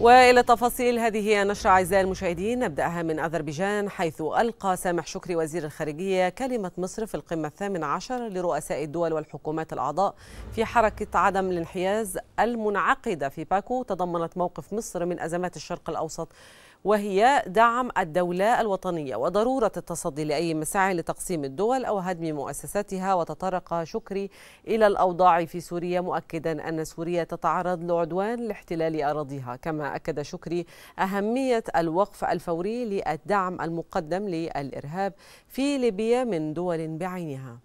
والى تفاصيل هذه النشره اعزائي المشاهدين نبداها من اذربيجان حيث القى سامح شكري وزير الخارجيه كلمه مصر في القمه الثامن عشر لرؤساء الدول والحكومات الاعضاء في حركه عدم الانحياز المنعقده في باكو تضمنت موقف مصر من ازمات الشرق الاوسط وهي دعم الدولة الوطنية وضرورة التصدي لأي مساعي لتقسيم الدول أو هدم مؤسساتها وتطرق شكري إلى الأوضاع في سوريا مؤكدا أن سوريا تتعرض لعدوان لاحتلال أراضيها كما أكد شكري أهمية الوقف الفوري للدعم المقدم للإرهاب في ليبيا من دول بعينها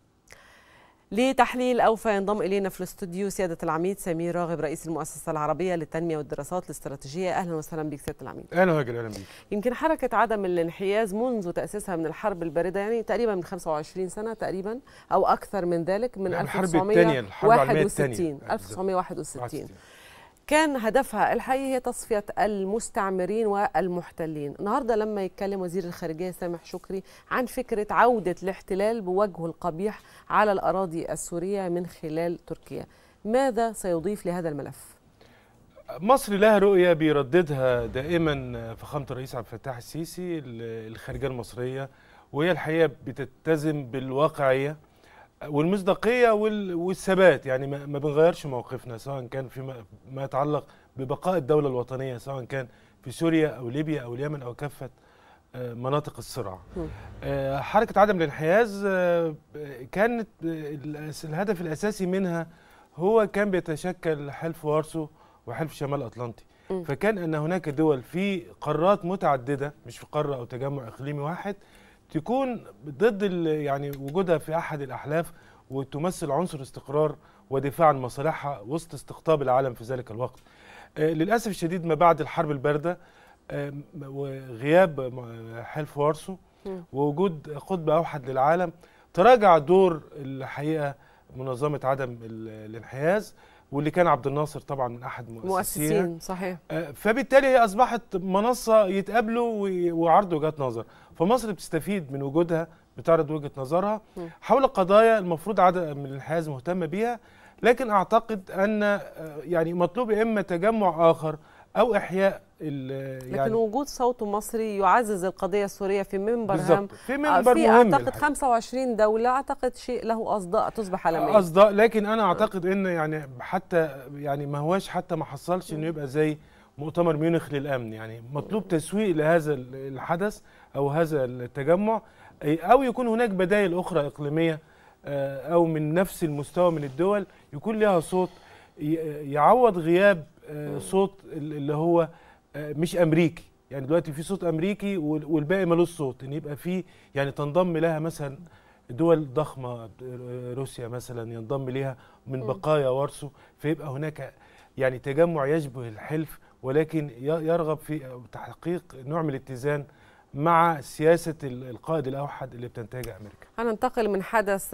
لتحليل أوفى ينضم إلينا في الاستوديو سيادة العميد سمير راغب رئيس المؤسسة العربية للتنمية والدراسات الاستراتيجية أهلا وسهلا بك سيادة العميد أهلا وسهلا أهلا بك يمكن حركة عدم الانحياز منذ تأسيسها من الحرب الباردة يعني تقريبا من 25 سنة تقريبا أو أكثر من ذلك من 1961 يعني 1961 كان هدفها الحقيقي هي تصفية المستعمرين والمحتلين النهاردة لما يتكلم وزير الخارجية سامح شكري عن فكرة عودة الاحتلال بوجهه القبيح على الأراضي السورية من خلال تركيا ماذا سيضيف لهذا الملف؟ مصر لها رؤية بيرددها دائما فخامة الرئيس عبد الفتاح السيسي الخارجية المصرية وهي الحقيقة بتتزم بالواقعية والمصداقيه والثبات يعني ما بنغيرش موقفنا سواء كان فيما ما يتعلق ببقاء الدوله الوطنيه سواء كان في سوريا او ليبيا او اليمن او كافه آه، مناطق الصراع آه، حركه عدم الانحياز آه، كانت الهدف الاساسي منها هو كان بيتشكل حلف وارسو وحلف شمال الاطلنطي فكان ان هناك دول في قارات متعدده مش في قاره او تجمع اقليمي واحد تكون ضد يعني وجودها في احد الاحلاف وتمثل عنصر استقرار ودفاع عن مصالحها وسط استقطاب العالم في ذلك الوقت. آه، للاسف الشديد ما بعد الحرب البارده آه، وغياب حلف وارسو ووجود قطب اوحد للعالم تراجع دور الحقيقه منظمه عدم الانحياز واللي كان عبد الناصر طبعا من احد مؤسسيها مؤسسين صحيح آه، فبالتالي هي اصبحت منصه يتقابلوا وعرض وجهات نظر فمصر بتستفيد من وجودها بتعرض وجهه نظرها حول قضايا المفروض عدد من الحياز مهتمه بيها لكن اعتقد ان آه، يعني مطلوب اما تجمع اخر او احياء يعني لكن وجود صوت مصري يعزز القضيه السوريه في منبر هام في منبر آه، في مهم اعتقد 25 دوله اعتقد شيء له اصداء تصبح عالمية اصداء لكن انا اعتقد ان يعني حتى يعني ما هواش حتى ما حصلش انه يبقى زي مؤتمر ميونخ للامن يعني مطلوب تسويق لهذا الحدث او هذا التجمع او يكون هناك بدائل اخرى اقليميه آه، او من نفس المستوى من الدول يكون لها صوت يعوض غياب آه، صوت اللي هو آه، مش امريكي يعني دلوقتي في صوت امريكي والباقي ملوش صوت ان يبقى في يعني تنضم لها مثلا دول ضخمه آه، روسيا مثلا ينضم ليها من بقايا وارسو فيبقى هناك يعني تجمع يشبه الحلف ولكن يرغب في تحقيق نوع من الاتزان مع سياسه القائد الاوحد اللي بتنتهجها امريكا. هننتقل من حدث